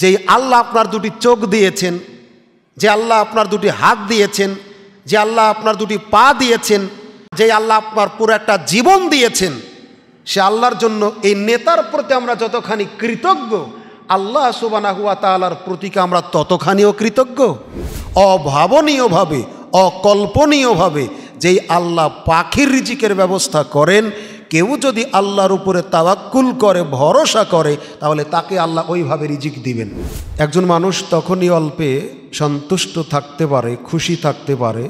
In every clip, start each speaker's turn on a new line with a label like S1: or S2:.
S1: যেই আল্লাহ আপনার দুটি চোখ দিয়েছেন যে আল্লাহ আপনার দুটি হাত দিয়েছেন যে আল্লাহ আপনার দুটি পা দিয়েছেন যে আল্লাহ আপনার পুরো একটা জীবন দিয়েছেন সে আল্লাহর জন্য এই নেতার প্রতি আমরা যতখানি কৃতজ্ঞ আল্লাহ সুবানাহুয়া তালার প্রতিকে আমরা ততখানিও কৃতজ্ঞ অভাবনীয়ভাবে অকল্পনীয়ভাবে যেই আল্লাহ পাখির রিজিকের ব্যবস্থা করেন কেউ যদি আল্লাহর উপরে তাওয়াক্কুল করে ভরসা করে তাহলে তাকে আল্লাহ ওইভাবে রিজিক দিবেন একজন মানুষ তখনই অল্পে সন্তুষ্ট থাকতে পারে খুশি থাকতে পারে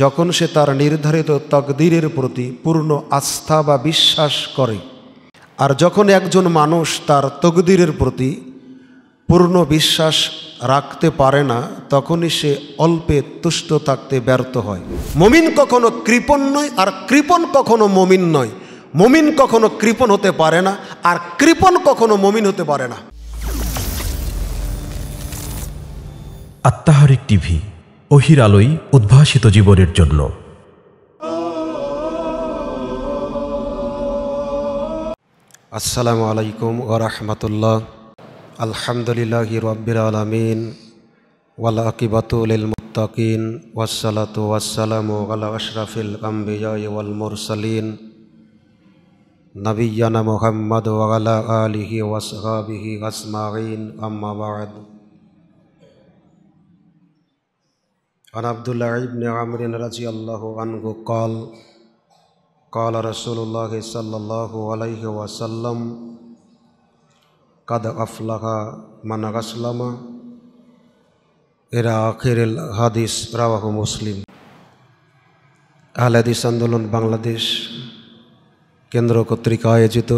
S1: যখন সে তার নির্ধারিত তকদিরের প্রতি পূর্ণ আস্থা বা বিশ্বাস করে আর যখন একজন মানুষ তার তকদিরের প্রতি পূর্ণ বিশ্বাস রাখতে পারে না তখনই সে অল্পে তুষ্ট থাকতে ব্যর্থ হয় মমিন কখনো কৃপণ নয় আর কৃপণ কখনো মমিন নয় মমিন কখনো কৃপণ হতে পারে না আর কৃপণ কখনো মমিন হতে পারে না আত্মাহারিক টিভি অহির আলোয় উদ্ভাসিত জীবনের জন্য আসসালামু আলাইকুম ও রহমতুল্লাহ আলহামদুলিল্লাহ রব্বির আলমিন ওয়াল আকিবাতুল মুতাকিন ওয়াসালাত ওয়াসালাম আলা আশরাফিল আম্বিয়া ওয়াল মুরসালিন نبينا محمد وعلى آله وصحابه أجمعين أما بعد عن عبد الله بن عمرو رضي الله عنه قال قال رسول الله صلى الله عليه وسلم قد أفلح من أسلم এরা আখের হাদিস রাবাহ মুসলিম আহলাদিস আন্দোলন বাংলাদেশ কেন্দ্র কর্তৃক আয়োজিত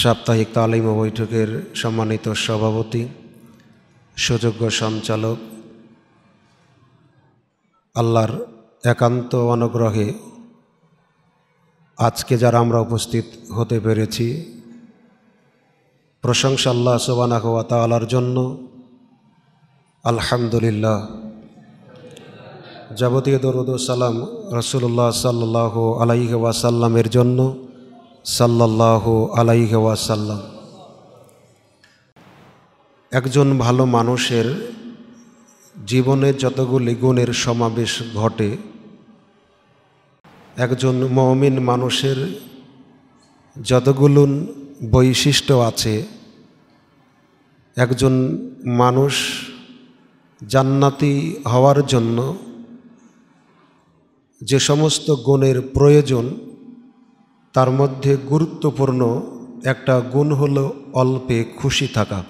S1: সাপ্তাহিক তালিম বৈঠকের সম্মানিত সভাপতি সুযোগ্য সঞ্চালক আল্লাহর একান্ত অনুগ্রহে আজকে যারা আমরা উপস্থিত হতে পেরেছি প্রশংসা আল্লাহ সোবানা হওয়া তালার জন্য আলহামদুলিল্লাহ যাবতীয় দরুদ সালাম রসুল্লাহ সাল্লাহ আলাইহ ওয়াসাল্লামের জন্য সাল্লাহ আলাইহ ওয়াসাল্লাম একজন ভালো মানুষের জীবনে যতগুলি গুণের সমাবেশ ঘটে একজন মমিন মানুষের যতগুলো বৈশিষ্ট্য আছে একজন মানুষ জান্নাতি হওয়ার জন্য যে সমস্ত গুণের প্রয়োজন তার মধ্যে গুরুত্বপূর্ণ একটা গুণ হল অল্পে খুশি থাকা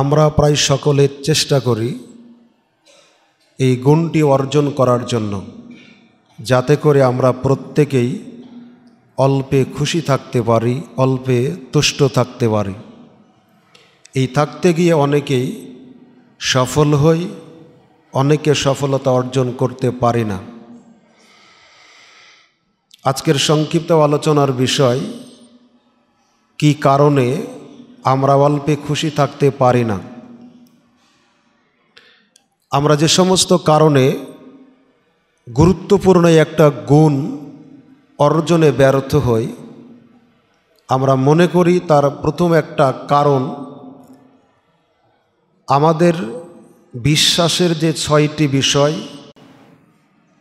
S1: আমরা প্রায় সকলে চেষ্টা করি এই গুণটি অর্জন করার জন্য যাতে করে আমরা প্রত্যেকেই অল্পে খুশি থাকতে পারি অল্পে তুষ্ট থাকতে পারি এই থাকতে গিয়ে অনেকেই সফল হই অনেকে সফলতা অর্জন করতে পারি না আজকের সংক্ষিপ্ত আলোচনার বিষয় কি কারণে আমরা অল্পে খুশি থাকতে পারি না আমরা যে সমস্ত কারণে গুরুত্বপূর্ণ একটা গুণ অর্জনে ব্যর্থ হই আমরা মনে করি তার প্রথম একটা কারণ আমাদের বিশ্বাসের যে ছয়টি বিষয়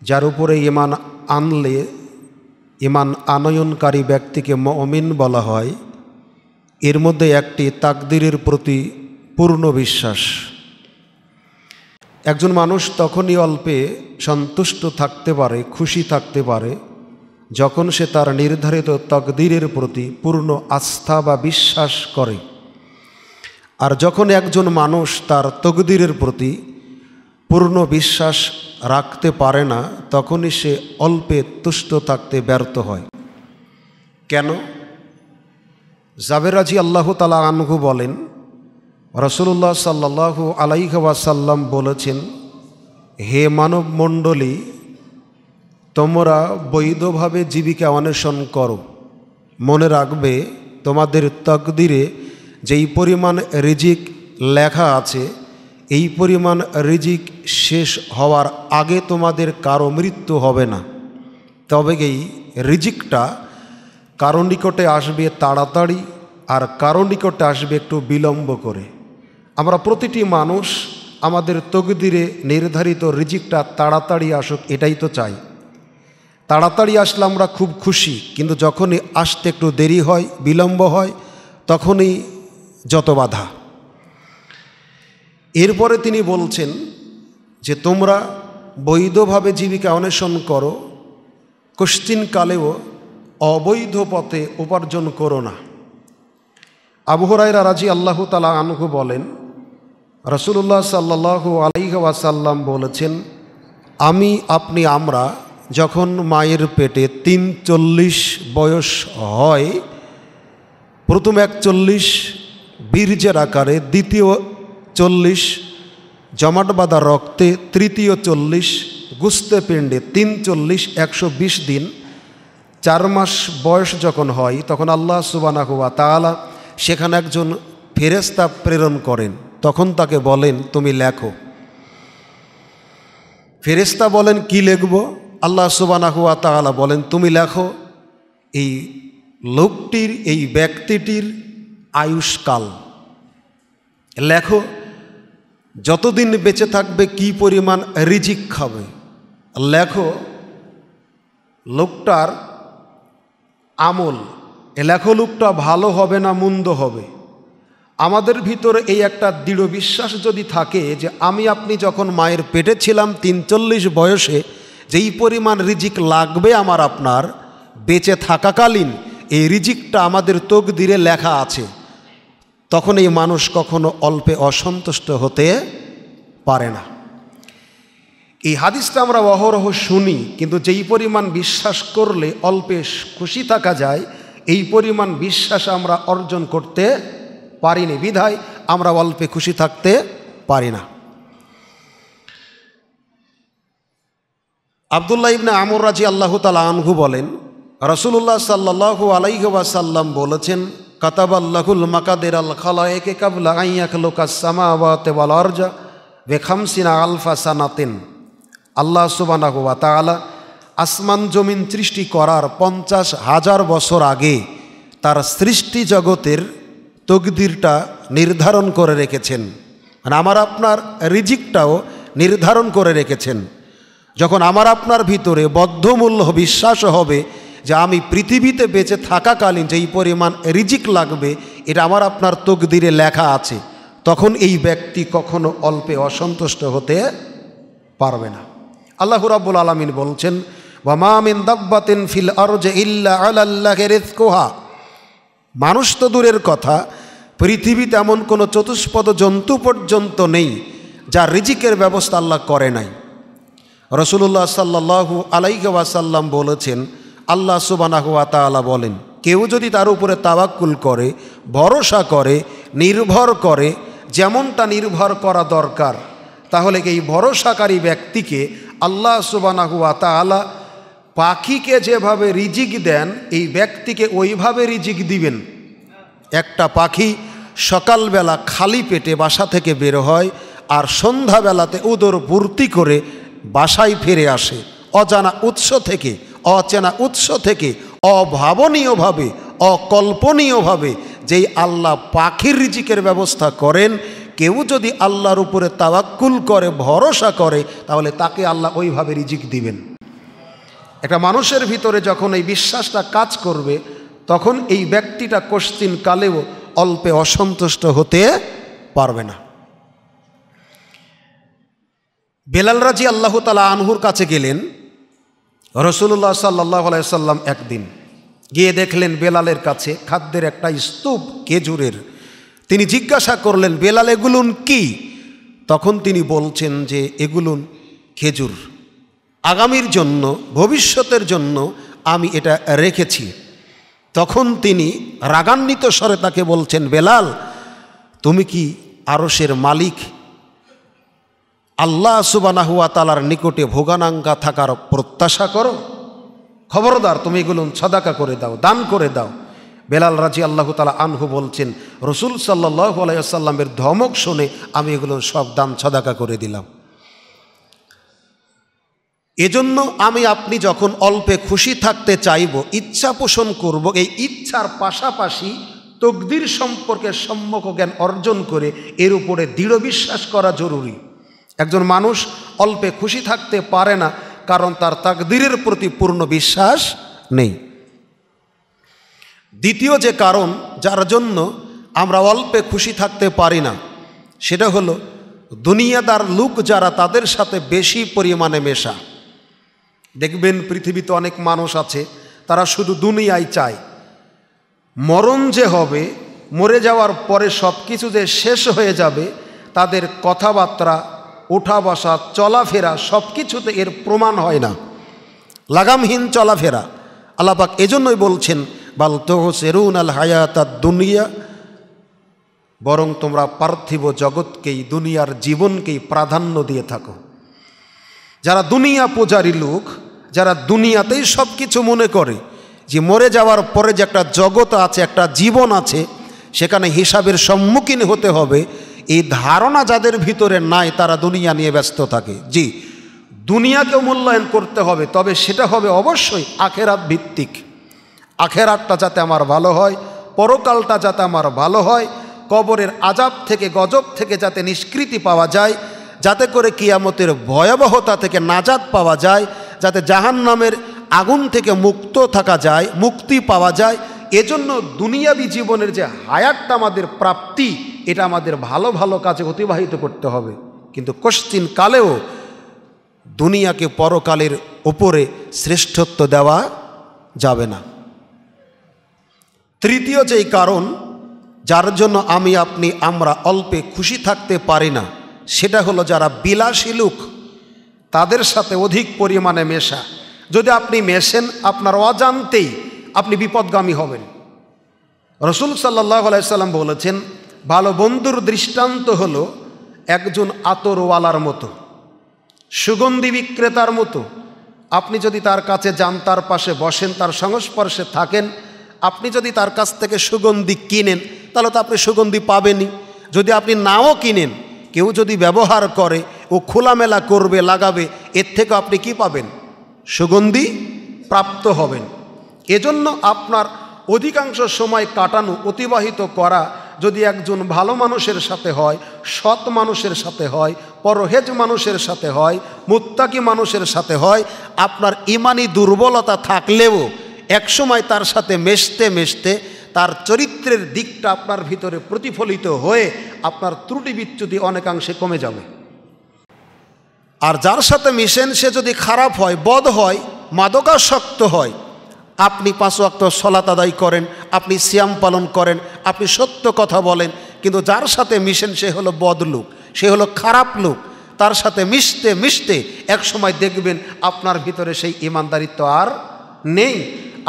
S1: যার উপরে ইমান আনলে ইমান আনয়নকারী ব্যক্তিকে মমিন বলা হয় এর মধ্যে একটি তাকদিরের প্রতি পূর্ণ বিশ্বাস একজন মানুষ তখনই অল্পে সন্তুষ্ট থাকতে পারে খুশি থাকতে পারে যখন সে তার নির্ধারিত তকদিরের প্রতি পূর্ণ আস্থা বা বিশ্বাস করে আর যখন একজন মানুষ তার তকদিরের প্রতি পূর্ণ বিশ্বাস রাখতে পারে না তখনই সে অল্পে তুষ্ট থাকতে ব্যর্থ হয় কেন জাবেরাজি আল্লাহ তালা আনহু বলেন রসুল্লাহ সাল্লাহ আলাইহাসাল্লাম বলেছেন হে মানব মণ্ডলী তোমরা বৈধভাবে জীবিকা অন্বেষণ করো মনে রাখবে তোমাদের তকদিরে যেই পরিমাণ রিজিক লেখা আছে এই পরিমাণ রিজিক শেষ হওয়ার আগে তোমাদের কারো মৃত্যু হবে না তবে এই রিজিকটা কারো নিকটে আসবে তাড়াতাড়ি আর কারো নিকটে আসবে একটু বিলম্ব করে আমরা প্রতিটি মানুষ আমাদের তগদিরে নির্ধারিত রিজিকটা তাড়াতাড়ি আসুক এটাই তো চাই তাড়াতাড়ি আসলে আমরা খুব খুশি কিন্তু যখনই আসতে একটু দেরি হয় বিলম্ব হয় তখনই যত বাধা এরপরে তিনি বলছেন যে তোমরা বৈধভাবে জীবিকা অন্বেষণ করো কালেও অবৈধ পথে উপার্জন করো না আবহরাইরা রাজি আল্লাহ তালা আনহু বলেন রসুল্লাহ সাল্লাহ আলাইহাসাল্লাম বলেছেন আমি আপনি আমরা যখন মায়ের পেটে তিন চল্লিশ বয়স হয় প্রথম একচল্লিশ বীর্যের আকারে দ্বিতীয় চল্লিশ জমাট বাঁধা রক্তে তৃতীয় চল্লিশ গুস্তে পিণ্ডে তিন চল্লিশ একশো বিশ দিন চার মাস বয়স যখন হয় তখন আল্লাহ সুবানা হুয়া তালা সেখানে একজন ফেরেস্তা প্রেরণ করেন তখন তাকে বলেন তুমি লেখো ফেরেস্তা বলেন কি লিখব আল্লাহ সুবানা হুয়া তালা বলেন তুমি লেখো এই লোকটির এই ব্যক্তিটির আয়ুষ্কাল লেখো যতদিন বেঁচে থাকবে কি পরিমাণ রিজিক খাবে লেখো লোকটার আমল লেখো লোকটা ভালো হবে না মন্দ হবে আমাদের ভিতরে এই একটা দৃঢ় বিশ্বাস যদি থাকে যে আমি আপনি যখন মায়ের পেটে ছিলাম তিনচল্লিশ বয়সে যেই পরিমাণ রিজিক লাগবে আমার আপনার বেঁচে থাকাকালীন এই রিজিকটা আমাদের তোক দিলে লেখা আছে তখন এই মানুষ কখনো অল্পে অসন্তুষ্ট হতে পারে না এই হাদিসটা আমরা অহরহ শুনি কিন্তু যেই পরিমাণ বিশ্বাস করলে অল্পে খুশি থাকা যায় এই পরিমাণ বিশ্বাস আমরা অর্জন করতে পারিনি বিধায় আমরা অল্পে খুশি থাকতে পারি না আবদুল্লাহ ইবনে আমর রাজি আল্লাহ তালা আনহু বলেন রসুল্লাহ সাল্লাহ সাল্লাম বলেছেন কাতাবাল্লাহুল মাকাদের আল খালায়েকে কাবলা আইয়াক লোকা সামাওয়াতে ওয়াল আরজা বেখামসিনা আলফা সানাতিন আল্লাহ সুবানাহু তালা আসমান জমিন সৃষ্টি করার পঞ্চাশ হাজার বছর আগে তার সৃষ্টি জগতের তকদিরটা নির্ধারণ করে রেখেছেন মানে আমার আপনার রিজিকটাও নির্ধারণ করে রেখেছেন যখন আমার আপনার ভিতরে বদ্ধমূল্য বিশ্বাস হবে যে আমি পৃথিবীতে বেঁচে থাকাকালীন যেই পরিমাণ রিজিক লাগবে এটা আমার আপনার তকদিরে লেখা আছে তখন এই ব্যক্তি কখনো অল্পে অসন্তুষ্ট হতে পারবে না আল্লাহ রাবুল আলমিন বলছেন ওয়ামামিন দাব্বাতিন ফিল আরজে ইল্লা আলাল্লাহে কোহা মানুষ তো দূরের কথা পৃথিবীতে এমন কোনো চতুষ্পদ জন্তু পর্যন্ত নেই যা রিজিকের ব্যবস্থা আল্লাহ করে নাই রসুল্লাহ সাল্লাহু আলাইকে বলেছেন আল্লাহ সুবানাহ আতালা বলেন কেউ যদি তার উপরে তাবাক্কুল করে ভরসা করে নির্ভর করে যেমনটা নির্ভর করা দরকার তাহলে এই ভরসাকারী ব্যক্তিকে আল্লাহ সুবানাহ আতালা পাখিকে যেভাবে রিজিক দেন এই ব্যক্তিকে ওইভাবে রিজিক দিবেন একটা পাখি সকালবেলা খালি পেটে বাসা থেকে বের হয় আর সন্ধ্যাবেলাতে উদর পূর্তি করে বাসায় ফিরে আসে অজানা উৎস থেকে অচেনা উৎস থেকে অভাবনীয়ভাবে অকল্পনীয়ভাবে যেই আল্লাহ পাখির রিজিকের ব্যবস্থা করেন কেউ যদি আল্লাহর উপরে তাওয়াক্কুল করে ভরসা করে তাহলে তাকে আল্লাহ ওইভাবে রিজিক দিবেন একটা মানুষের ভিতরে যখন এই বিশ্বাসটা কাজ করবে তখন এই ব্যক্তিটা কশ্চিন কালেও অল্পে অসন্তুষ্ট হতে পারবে না বেলাল রাজি আল্লাহ তালা আনহুর কাছে গেলেন রসুল্লাহ সাল্লাহ আলাইসাল্লাম একদিন গিয়ে দেখলেন বেলালের কাছে খাদ্যের একটা স্তূপ কেজুরের তিনি জিজ্ঞাসা করলেন বেলাল এগুলুন কি তখন তিনি বলছেন যে এগুলুন খেজুর আগামীর জন্য ভবিষ্যতের জন্য আমি এটা রেখেছি তখন তিনি রাগান্বিত স্বরে তাকে বলছেন বেলাল তুমি কি আরসের মালিক আল্লাহ সুবানাহুয়া তালার নিকটে ভোগানাঙ্গা থাকার প্রত্যাশা করো খবরদার তুমি এগুলো ছদাকা করে দাও দান করে দাও বেলাল রাজি আল্লাহ তালা আনহু বলছেন রসুল সাল্লাহ আলাইসাল্লামের ধমক শুনে আমি এগুলো সব দান ছদাকা করে দিলাম এজন্য আমি আপনি যখন অল্পে খুশি থাকতে চাইব ইচ্ছা পোষণ করব এই ইচ্ছার পাশাপাশি তকদির সম্পর্কে সম্যক জ্ঞান অর্জন করে এর উপরে দৃঢ় বিশ্বাস করা জরুরি একজন মানুষ অল্পে খুশি থাকতে পারে না কারণ তার তাকদিরের প্রতি পূর্ণ বিশ্বাস নেই দ্বিতীয় যে কারণ যার জন্য আমরা অল্পে খুশি থাকতে পারি না সেটা হলো দুনিয়াদার লোক যারা তাদের সাথে বেশি পরিমাণে মেশা দেখবেন পৃথিবীতে অনেক মানুষ আছে তারা শুধু দুনিয়ায় চায় মরণ যে হবে মরে যাওয়ার পরে সব কিছু যে শেষ হয়ে যাবে তাদের কথাবার্তা ওঠা বসা চলাফেরা সব কিছুতে এর প্রমাণ হয় না লাগামহীন চলাফেরা আল্লাপাক এজন্যই বলছেন বাল তো সেরুন আল হায়াত দুনিয়া বরং তোমরা পার্থিব জগৎকেই দুনিয়ার জীবনকেই প্রাধান্য দিয়ে থাকো যারা দুনিয়া পূজারী লোক যারা দুনিয়াতেই সব কিছু মনে করে যে মরে যাওয়ার পরে যে একটা জগৎ আছে একটা জীবন আছে সেখানে হিসাবের সম্মুখীন হতে হবে এই ধারণা যাদের ভিতরে নাই তারা দুনিয়া নিয়ে ব্যস্ত থাকে জি দুনিয়াকে মূল্যায়ন করতে হবে তবে সেটা হবে অবশ্যই আখেরাত ভিত্তিক আখেরাতটা যাতে আমার ভালো হয় পরকালটা যাতে আমার ভালো হয় কবরের আজাব থেকে গজব থেকে যাতে নিষ্কৃতি পাওয়া যায় যাতে করে কিয়ামতের ভয়াবহতা থেকে নাজাদ পাওয়া যায় যাতে জাহান নামের আগুন থেকে মুক্ত থাকা যায় মুক্তি পাওয়া যায় এজন্য দুনিয়াবি জীবনের যে হায়াতটা আমাদের প্রাপ্তি এটা আমাদের ভালো ভালো কাজে অতিবাহিত করতে হবে কিন্তু কশ্চিন কালেও দুনিয়াকে পরকালের ওপরে শ্রেষ্ঠত্ব দেওয়া যাবে না তৃতীয় যেই কারণ যার জন্য আমি আপনি আমরা অল্পে খুশি থাকতে পারি না সেটা হলো যারা বিলাসী লোক তাদের সাথে অধিক পরিমাণে মেশা যদি আপনি মেশেন আপনার অজান্তেই আপনি বিপদগামী হবেন রসুল সাল্লাহ আলাইসাল্লাম বলেছেন ভালো বন্ধুর দৃষ্টান্ত হল একজন আতরওয়ালার মতো সুগন্ধি বিক্রেতার মতো আপনি যদি তার কাছে যান তার পাশে বসেন তার সংস্পর্শে থাকেন আপনি যদি তার কাছ থেকে সুগন্ধি কিনেন তাহলে তো আপনি সুগন্ধি পাবেনই যদি আপনি নাও কিনেন কেউ যদি ব্যবহার করে ও খোলামেলা করবে লাগাবে এর থেকে আপনি কি পাবেন সুগন্ধি প্রাপ্ত হবেন এজন্য আপনার অধিকাংশ সময় কাটানো অতিবাহিত করা যদি একজন ভালো মানুষের সাথে হয় সৎ মানুষের সাথে হয় পরহেজ মানুষের সাথে হয় মুত্তাকি মানুষের সাথে হয় আপনার ইমানি দুর্বলতা থাকলেও একসময় তার সাথে মেশতে মেশতে তার চরিত্রের দিকটা আপনার ভিতরে প্রতিফলিত হয়ে আপনার ত্রুটি বিচ্যুতি অনেকাংশে কমে যাবে আর যার সাথে মিশেন সে যদি খারাপ হয় বদ হয় মাদকাসক্ত হয় আপনি পাঁচ অক্ত সলাত আদায় করেন আপনি সিয়াম পালন করেন আপনি সত্য কথা বলেন কিন্তু যার সাথে মিশেন সে হলো বদলুক সে হলো খারাপ লোক তার সাথে মিশতে মিশতে এক সময় দেখবেন আপনার ভিতরে সেই ইমানদারিত্ব আর নেই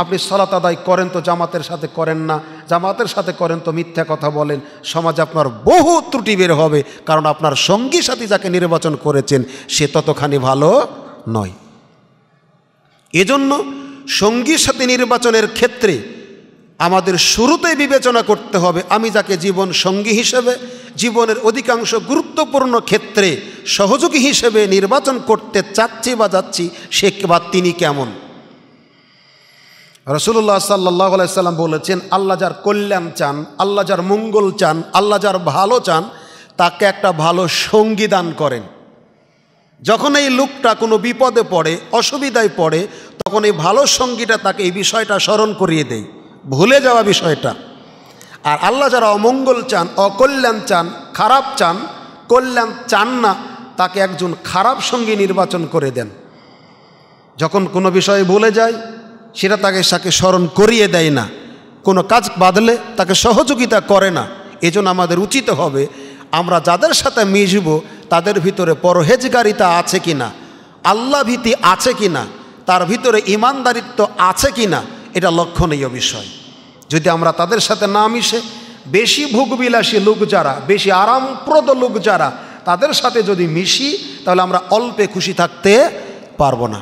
S1: আপনি সলাত আদায় করেন তো জামাতের সাথে করেন না জামাতের সাথে করেন তো মিথ্যা কথা বলেন সমাজে আপনার বহু ত্রুটি বের হবে কারণ আপনার সঙ্গী সাথী যাকে নির্বাচন করেছেন সে ততখানি ভালো নয় এজন্য সঙ্গী সাথী নির্বাচনের ক্ষেত্রে আমাদের শুরুতেই বিবেচনা করতে হবে আমি যাকে জীবন সঙ্গী হিসেবে জীবনের অধিকাংশ গুরুত্বপূর্ণ ক্ষেত্রে সহযোগী হিসেবে নির্বাচন করতে চাচ্ছি বা যাচ্ছি সে বা তিনি কেমন রসুল্লাহ সাল্লাহ সাল্লাম বলেছেন আল্লাহ যার কল্যাণ চান আল্লাহ যার মঙ্গল চান আল্লাহ যার ভালো চান তাকে একটা ভালো সঙ্গী দান করেন যখন এই লোকটা কোনো বিপদে পড়ে অসুবিধায় পড়ে তখন এই ভালো সঙ্গীটা তাকে এই বিষয়টা স্মরণ করিয়ে দেয় ভুলে যাওয়া বিষয়টা আর আল্লাহ যারা অমঙ্গল চান অকল্যাণ চান খারাপ চান কল্যাণ চান না তাকে একজন খারাপ সঙ্গী নির্বাচন করে দেন যখন কোনো বিষয়ে ভুলে যায় সেটা তাকে তাকে স্মরণ করিয়ে দেয় না কোনো কাজ বাদলে তাকে সহযোগিতা করে না এজন্য আমাদের উচিত হবে আমরা যাদের সাথে মিশব তাদের ভিতরে পরহেজগারিতা আছে কি না আল্লাভীতি আছে কি না তার ভিতরে ইমানদারিত্ব আছে কি না এটা লক্ষণীয় বিষয় যদি আমরা তাদের সাথে না মিশে বেশি ভোগবিলাসী লোক যারা বেশি আরামপ্রদ লোক যারা তাদের সাথে যদি মিশি তাহলে আমরা অল্পে খুশি থাকতে পারবো না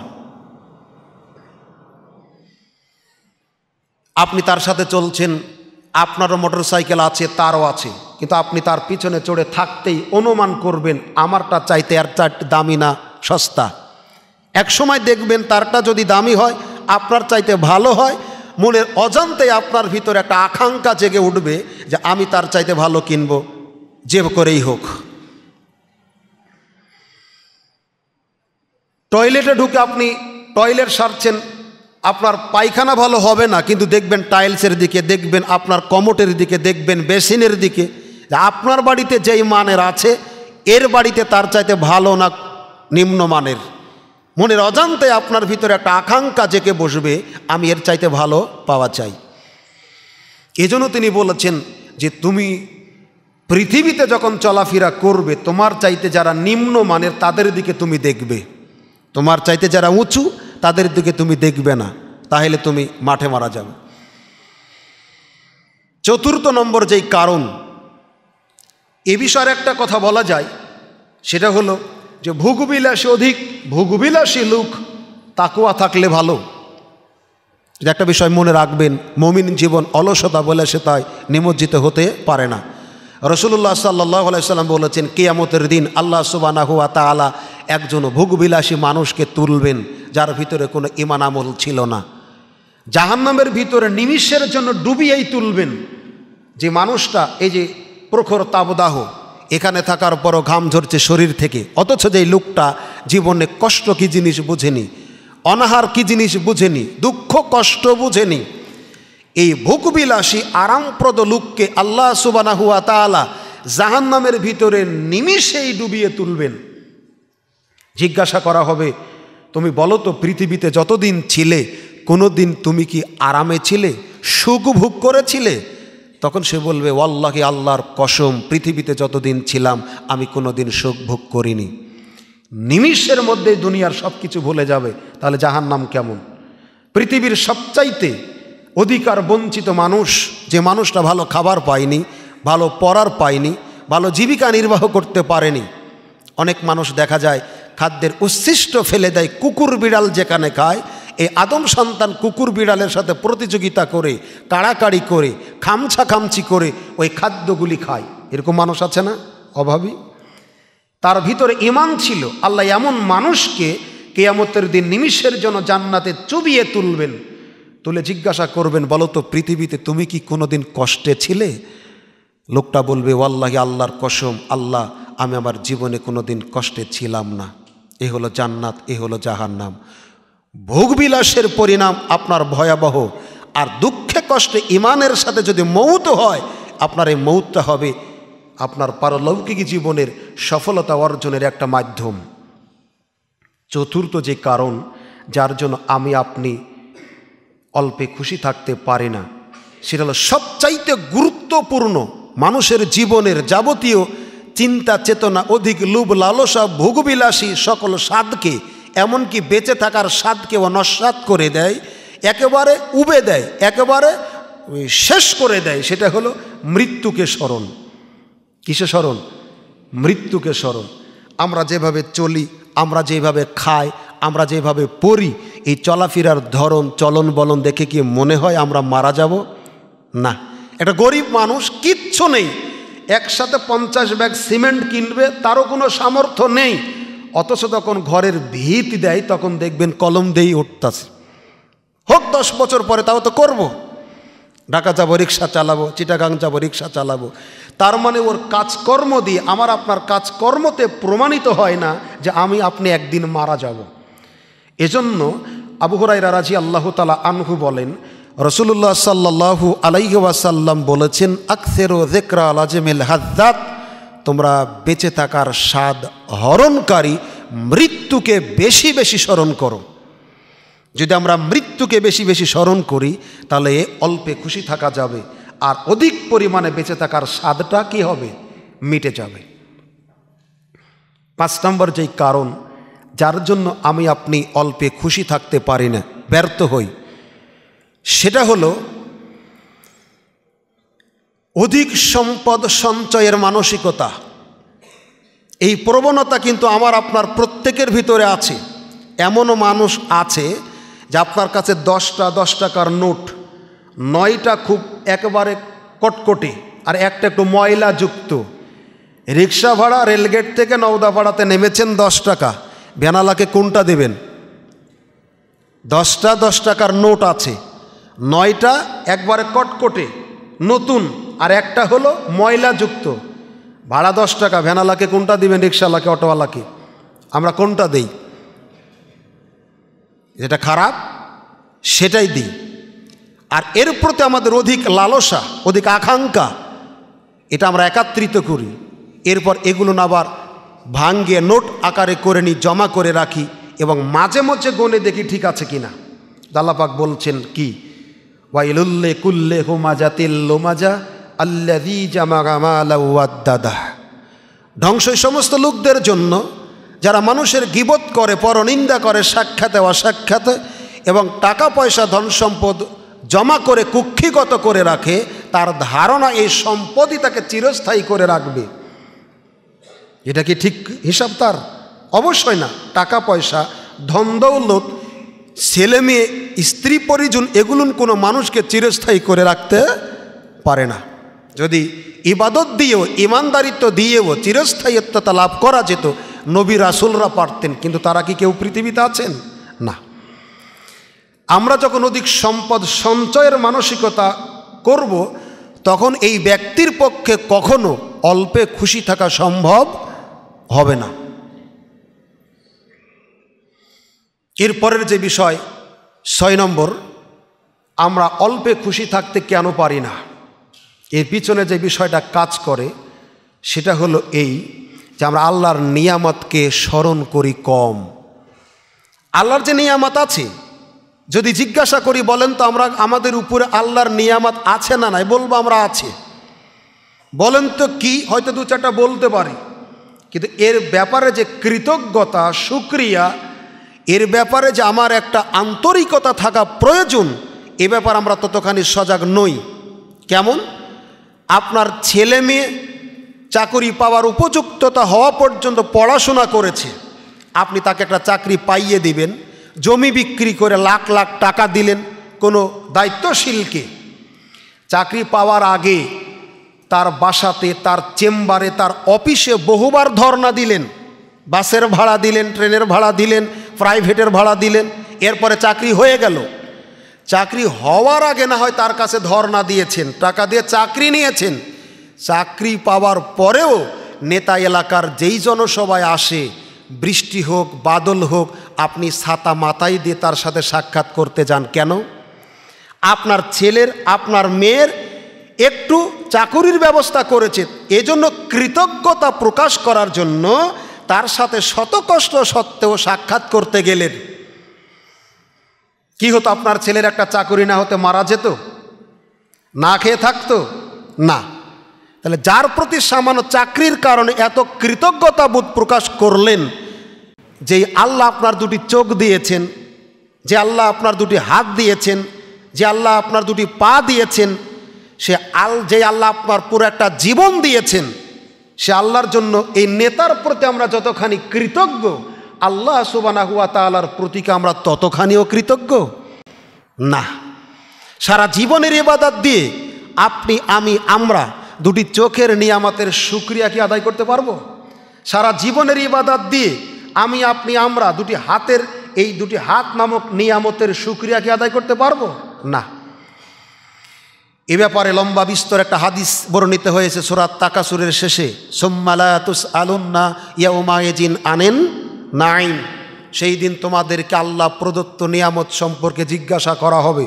S1: আপনি তার সাথে চলছেন আপনারও মোটর সাইকেল আছে তারও আছে কিন্তু আপনি তার পিছনে চড়ে থাকতেই অনুমান করবেন আমারটা চাইতে আর চার দামি না সস্তা এক সময় দেখবেন তারটা যদি দামি হয় আপনার চাইতে ভালো হয় মনের অজান্তে আপনার ভিতরে একটা আকাঙ্ক্ষা জেগে উঠবে যে আমি তার চাইতে ভালো কিনব যে করেই হোক টয়লেটে ঢুকে আপনি টয়লেট সারছেন আপনার পায়খানা ভালো হবে না কিন্তু দেখবেন টাইলসের দিকে দেখবেন আপনার কমোটের দিকে দেখবেন বেসিনের দিকে আপনার বাড়িতে যেই মানের আছে এর বাড়িতে তার চাইতে ভালো না নিম্নমানের মনের অজান্তে আপনার ভিতরে একটা আকাঙ্ক্ষা জেগে বসবে আমি এর চাইতে ভালো পাওয়া চাই এজন্য তিনি বলেছেন যে তুমি পৃথিবীতে যখন চলাফেরা করবে তোমার চাইতে যারা নিম্ন মানের তাদের দিকে তুমি দেখবে তোমার চাইতে যারা উঁচু তাদের দিকে তুমি দেখবে না তাহলে তুমি মাঠে মারা যাবে চতুর্থ নম্বর যেই কারণ এ বিষয়ের একটা কথা বলা যায় সেটা হলো যে ভোগবিলাসী অধিক ভোগবিলাসী লোক তাকুয়া থাকলে ভালো যদি একটা বিষয় মনে রাখবেন মমিন জীবন অলসতা বলে সে তাই নিমজ্জিত হতে পারে না রসুল্লাহ সাল্লাহ আলাইসাল্লাম বলেছেন কেয়ামতের দিন আল্লাহ সুবানা হুয়া তালা একজন ভোগবিলাসী মানুষকে তুলবেন যার ভিতরে কোনো ইমান আমল ছিল না জাহান্নামের ভিতরে নিমিষের জন্য ডুবিয়েই তুলবেন যে মানুষটা এই যে প্রখর তাবদাহ এখানে থাকার পরও ঘাম ঝরছে শরীর থেকে অথচ যে লোকটা জীবনে কষ্ট কী জিনিস বুঝেনি অনাহার কী জিনিস বুঝেনি দুঃখ কষ্ট বুঝেনি এই ভোগবিলাসী আরামপ্রদ লোককে আল্লাহ সুবানাহুয়া তালা জাহান নামের ভিতরে নিমিষেই ডুবিয়ে তুলবেন জিজ্ঞাসা করা হবে তুমি বলো তো পৃথিবীতে যতদিন ছিলে কোনো দিন তুমি কি আরামে ছিলে সুখ ভোগ করেছিলে তখন সে বলবে ওয়াল্লাহি আল্লাহর কসম পৃথিবীতে যতদিন ছিলাম আমি কোনো দিন সুখ ভোগ করিনি নিমিষের মধ্যে দুনিয়ার সব কিছু ভুলে যাবে তাহলে জাহান নাম কেমন পৃথিবীর সবচাইতে অধিকার বঞ্চিত মানুষ যে মানুষটা ভালো খাবার পায়নি ভালো পড়ার পায়নি ভালো জীবিকা নির্বাহ করতে পারেনি অনেক মানুষ দেখা যায় খাদ্যের উচ্ছিষ্ট ফেলে দেয় কুকুর বিড়াল যেখানে খায় এই আদম সন্তান কুকুর বিড়ালের সাথে প্রতিযোগিতা করে কাড়াকাড়ি করে খামছা খামছি করে ওই খাদ্যগুলি খায় এরকম মানুষ আছে না অভাবী তার ভিতরে ইমান ছিল আল্লাহ এমন মানুষকে কেয়ামতের দিন নিমিষের জন্য জান্নাতে চুবিয়ে তুলবেন তুলে জিজ্ঞাসা করবেন বলো তো পৃথিবীতে তুমি কি কোনোদিন কষ্টে ছিলে লোকটা বলবে ওয়াল্লাহি আল্লাহর কসম আল্লাহ আমি আমার জীবনে কোনোদিন কষ্টে ছিলাম না এ হলো জান্নাত এ হলো জাহান্নাম ভোগবিলাসের পরিণাম আপনার ভয়াবহ আর দুঃখে কষ্টে ইমানের সাথে যদি মৌত হয় আপনার এই মৌতটা হবে আপনার পারলৌকিক জীবনের সফলতা অর্জনের একটা মাধ্যম চতুর্থ যে কারণ যার জন্য আমি আপনি অল্পে খুশি থাকতে পারি না সেটা হলো সবচাইতে গুরুত্বপূর্ণ মানুষের জীবনের যাবতীয় চিন্তা চেতনা অধিক লোভ লালসা ভোগবিলাসী সকল স্বাদকে এমনকি বেঁচে থাকার স্বাদকেও নস্বাদ করে দেয় একেবারে উবে দেয় একেবারে শেষ করে দেয় সেটা হলো মৃত্যুকে স্মরণ কিসে স্মরণ মৃত্যুকে স্মরণ আমরা যেভাবে চলি আমরা যেভাবে খাই আমরা যেভাবে পড়ি এই চলাফেরার ধরন চলন বলন দেখে কি মনে হয় আমরা মারা যাব না একটা গরিব মানুষ কিচ্ছু নেই একসাথে পঞ্চাশ ব্যাগ সিমেন্ট কিনবে তারও কোনো সামর্থ্য নেই অথচ তখন ঘরের ভিত দেয় তখন দেখবেন কলম দেই উঠতেছে হোক দশ বছর পরে তাও তো করব। ঢাকা যাবো রিক্সা চালাবো চিটাগাং যাবো রিক্সা চালাবো তার মানে ওর কাজকর্ম দিয়ে আমার আপনার কাজকর্মতে প্রমাণিত হয় না যে আমি আপনি একদিন মারা যাব এজন্য আবুহরাইরা রাজি আল্লাহ তালা আনহু বলেন রসুল্লাহ সাল্লাহু আলাইহাসাল্লাম বলেছেন আকসেরো জেকরা আলাজেমেল হাজাদ তোমরা বেঁচে থাকার স্বাদ হরণকারী মৃত্যুকে বেশি বেশি স্মরণ করো যদি আমরা মৃত্যুকে বেশি বেশি স্মরণ করি তাহলে অল্পে খুশি থাকা যাবে আর অধিক পরিমাণে বেঁচে থাকার স্বাদটা কি হবে মিটে যাবে পাঁচ নম্বর যেই কারণ যার জন্য আমি আপনি অল্পে খুশি থাকতে পারি না ব্যর্থ হই সেটা হলো অধিক সম্পদ সঞ্চয়ের মানসিকতা এই প্রবণতা কিন্তু আমার আপনার প্রত্যেকের ভিতরে আছে এমনও মানুষ আছে যে আপনার কাছে দশটা দশ টাকার নোট নয়টা খুব একবারে কটকটে আর একটা একটু ময়লাযুক্ত রিক্সা ভাড়া রেলগেট থেকে নওদা ভাড়াতে নেমেছেন দশ টাকা বেনালাকে কোনটা দেবেন দশটা দশ টাকার নোট আছে নয়টা একবারে কটকটে নতুন আর একটা হলো ময়লাযুক্ত ভাড়া দশ টাকা ভ্যানালাকে কোনটা দিবেন রিক্সাওয়ালাকে অটোওয়ালাকে আমরা কোনটা দেই যেটা খারাপ সেটাই দিই আর এর প্রতি আমাদের অধিক লালসা অধিক আকাঙ্ক্ষা এটা আমরা একাত্রিত করি এরপর এগুলো আবার ভাঙ্গিয়ে নোট আকারে করে নিই জমা করে রাখি এবং মাঝে মাঝে গনে দেখি ঠিক আছে কি না দাল্লাপাক বলছেন কি ওয়াইলুল্লে কুল্লে হোমাজা মাজা আল্লাদি ধ্বংস সমস্ত লোকদের জন্য যারা মানুষের গিবত করে পরনিন্দা করে সাক্ষাতে অসাক্ষাতে এবং টাকা পয়সা ধন সম্পদ জমা করে কুক্ষিগত করে রাখে তার ধারণা এই সম্পদই তাকে চিরস্থায়ী করে রাখবে এটা কি ঠিক হিসাব তার অবশ্যই না টাকা পয়সা ধন দৌলত ছেলে মেয়ে স্ত্রী পরিজন এগুলো কোনো মানুষকে চিরস্থায়ী করে রাখতে পারে না যদি ইবাদত দিয়েও ইমানদারিত্ব দিয়েও চিরস্থায়িত্বতা লাভ করা যেত নবী রাসুলরা পারতেন কিন্তু তারা কি কেউ পৃথিবীতে আছেন না আমরা যখন অধিক সম্পদ সঞ্চয়ের মানসিকতা করব তখন এই ব্যক্তির পক্ষে কখনো অল্পে খুশি থাকা সম্ভব হবে না এরপরের যে বিষয় ছয় নম্বর আমরা অল্পে খুশি থাকতে কেন পারি না এর পিছনে যে বিষয়টা কাজ করে সেটা হলো এই যে আমরা আল্লাহর নিয়ামতকে স্মরণ করি কম আল্লাহর যে নিয়ামত আছে যদি জিজ্ঞাসা করি বলেন তো আমরা আমাদের উপরে আল্লাহর নিয়ামত আছে না নাই বলবো আমরা আছে বলেন তো কি হয়তো দু চারটা বলতে পারি কিন্তু এর ব্যাপারে যে কৃতজ্ঞতা সুক্রিয়া এর ব্যাপারে যে আমার একটা আন্তরিকতা থাকা প্রয়োজন এ ব্যাপার আমরা ততখানি সজাগ নই কেমন আপনার ছেলে মেয়ে চাকরি পাওয়ার উপযুক্ততা হওয়া পর্যন্ত পড়াশোনা করেছে আপনি তাকে একটা চাকরি পাইয়ে দিবেন জমি বিক্রি করে লাখ লাখ টাকা দিলেন কোনো দায়িত্বশীলকে চাকরি পাওয়ার আগে তার বাসাতে তার চেম্বারে তার অফিসে বহুবার ধর্ণা দিলেন বাসের ভাড়া দিলেন ট্রেনের ভাড়া দিলেন প্রাইভেটের ভাড়া দিলেন এরপরে চাকরি হয়ে গেল চাকরি হওয়ার আগে না হয় তার কাছে ধর্না দিয়েছেন টাকা দিয়ে চাকরি নিয়েছেন চাকরি পাওয়ার পরেও নেতা এলাকার যেই জনসভায় আসে বৃষ্টি হোক বাদল হোক আপনি ছাতা মাথায় দিয়ে তার সাথে সাক্ষাৎ করতে যান কেন আপনার ছেলের আপনার মেয়ের একটু চাকুরির ব্যবস্থা করেছে এজন্য কৃতজ্ঞতা প্রকাশ করার জন্য তার সাথে শত কষ্ট সত্ত্বেও সাক্ষাৎ করতে গেলেন কি হতো আপনার ছেলের একটা চাকরি না হতে মারা যেত না খেয়ে থাকতো না তাহলে যার প্রতি সামান্য চাকরির কারণে এত কৃতজ্ঞতা বোধ প্রকাশ করলেন যে আল্লাহ আপনার দুটি চোখ দিয়েছেন যে আল্লাহ আপনার দুটি হাত দিয়েছেন যে আল্লাহ আপনার দুটি পা দিয়েছেন সে আল যে আল্লাহ আপনার পুরো একটা জীবন দিয়েছেন সে আল্লাহর জন্য এই নেতার প্রতি আমরা যতখানি কৃতজ্ঞ আল্লাহ সুবানা হুয়া তালার প্রতিকে আমরা ততখানিও কৃতজ্ঞ না সারা জীবনের ইবাদাত দিয়ে আপনি আমি আমরা দুটি চোখের নিয়ামাতের সুক্রিয়া কি আদায় করতে পারবো সারা জীবনের ইবাদাত দিয়ে আমি আপনি আমরা দুটি হাতের এই দুটি হাত নামক নিয়ামতের সুক্রিয়া কি আদায় করতে পারবো না এ ব্যাপারে লম্বা বিস্তর একটা হাদিস বর্ণিত হয়েছে সুরাত তাকাসুরের শেষে সোম্মালায়াতুস আলুন্না ইয়াউমায়েজিন আনেন নাইম সেই দিন তোমাদেরকে আল্লাহ প্রদত্ত নিয়ামত সম্পর্কে জিজ্ঞাসা করা হবে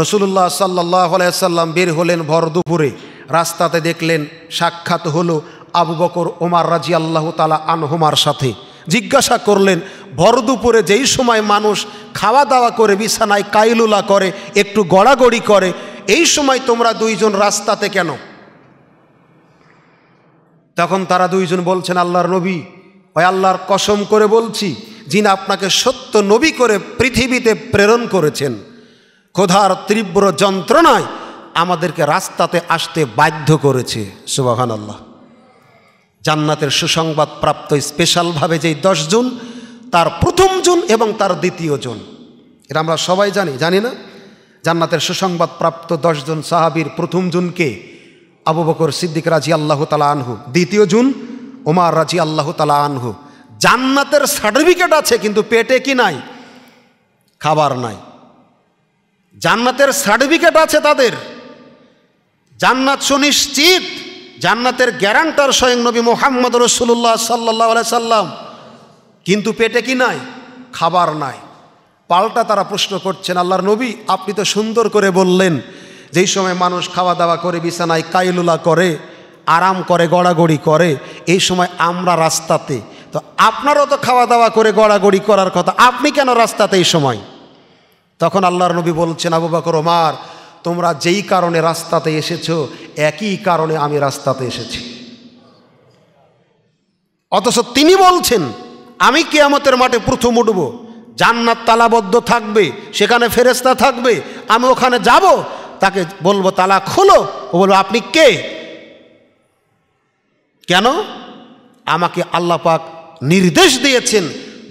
S1: রসুল্লাহ সাল্লাহ সাল্লাম বের হলেন ভর দুপুরে রাস্তাতে দেখলেন সাক্ষাৎ হলো আবু বকর ওমার রাজি আল্লাহ তালা আনহুমার সাথে জিজ্ঞাসা করলেন ভর দুপুরে যেই সময় মানুষ খাওয়া দাওয়া করে বিছানায় কাইলুলা করে একটু গড়াগড়ি করে এই সময় তোমরা দুইজন রাস্তাতে কেন তখন তারা দুইজন বলছেন আল্লাহর নবী হয় আল্লাহর কসম করে বলছি যিনি আপনাকে সত্য নবী করে পৃথিবীতে প্রেরণ করেছেন ক্ষোধার তীব্র যন্ত্রণায় আমাদেরকে রাস্তাতে আসতে বাধ্য করেছে সুবাহান আল্লাহ জান্নাতের সুসংবাদ প্রাপ্ত স্পেশালভাবে যেই জুন তার প্রথম জন এবং তার দ্বিতীয় জন এটা আমরা সবাই জানি জানি না জান্নাতের সুসংবাদ প্রাপ্ত জুন সাহাবির প্রথম জনকে আবু বকর সিদ্দিক রাজি আল্লাহ তালা আনহু দ্বিতীয় জুন ওমার রাজি আল্লাহ তালা আনহু জান্নাতের সার্টিফিকেট আছে কিন্তু পেটে কি নাই খাবার নাই জান্নাতের সার্টিফিকেট আছে তাদের জান্নাত সুনিশ্চিত জান্নাতের গ্যারান্টার স্বয়ং নবী মোহাম্মদ রসুল্লাহ সাল্লাহ সাল্লাম কিন্তু পেটে কি নাই খাবার নাই পাল্টা তারা প্রশ্ন করছেন আল্লাহর নবী আপনি তো সুন্দর করে বললেন যেই সময় মানুষ খাওয়া দাওয়া করে বিছানায় কাইলুলা করে আরাম করে গড়াগড়ি করে এই সময় আমরা রাস্তাতে তো আপনারও তো খাওয়া দাওয়া করে গড়াগড়ি করার কথা আপনি কেন রাস্তাতে এই সময় তখন আল্লাহর নবী বলছেন আবু বাকর ওমার তোমরা যেই কারণে রাস্তাতে এসেছ একই কারণে আমি রাস্তাতে এসেছি অথচ তিনি বলছেন আমি কেয়ামতের মাঠে প্রথম উঠব জান্নাত তালাবদ্ধ থাকবে সেখানে ফেরেস্তা থাকবে আমি ওখানে যাব তাকে বলবো তালা খোলো ও বলবো আপনি কে কেন আমাকে আল্লাহ পাক নির্দেশ দিয়েছেন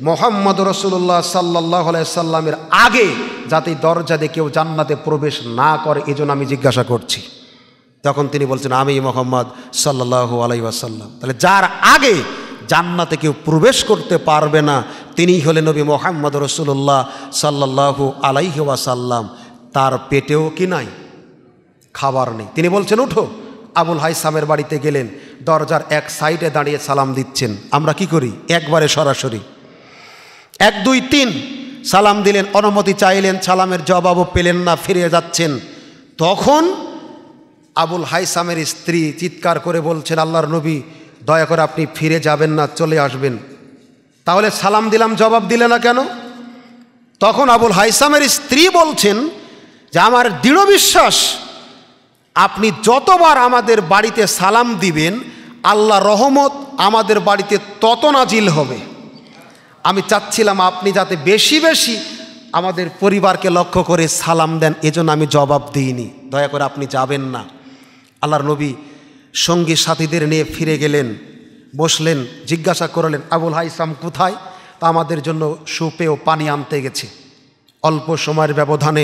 S1: মোহাম্মদ রসুল্লাহ সাল্লাহ সাল্লামের আগে যাতে দরজা দিয়ে কেউ জান্নাতে প্রবেশ না করে এজন্য আমি জিজ্ঞাসা করছি তখন তিনি বলছেন আমি মোহাম্মদ সাল্লাহ আলাইসাল্লাম তাহলে যার আগে জান্নাতে কেউ প্রবেশ করতে পারবে না তিনি হলে নবী মোহাম্মদ রসুল্লাহ সাল্লাহু আলাইহাসাল্লাম তার পেটেও কি নাই খাবার নেই তিনি বলছেন উঠো আবুল হাইসামের বাড়িতে গেলেন দরজার এক সাইডে দাঁড়িয়ে সালাম দিচ্ছেন আমরা কি করি একবারে সরাসরি এক দুই তিন সালাম দিলেন অনুমতি চাইলেন সালামের জবাবও পেলেন না ফিরে যাচ্ছেন তখন আবুল হাইসামের স্ত্রী চিৎকার করে বলছেন আল্লাহর নবী দয়া করে আপনি ফিরে যাবেন না চলে আসবেন তাহলে সালাম দিলাম জবাব দিলে না কেন তখন আবুল হাইসামের স্ত্রী বলছেন যে আমার দৃঢ় বিশ্বাস আপনি যতবার আমাদের বাড়িতে সালাম দিবেন আল্লাহ রহমত আমাদের বাড়িতে তত নাজিল হবে আমি চাচ্ছিলাম আপনি যাতে বেশি বেশি আমাদের পরিবারকে লক্ষ্য করে সালাম দেন এজন্য আমি জবাব দিইনি দয়া করে আপনি যাবেন না আল্লাহর নবী সঙ্গী সাথীদের নিয়ে ফিরে গেলেন বসলেন জিজ্ঞাসা করলেন আবুল হাইসাম কোথায় তা আমাদের জন্য ও পানি আনতে গেছে অল্প সময়ের ব্যবধানে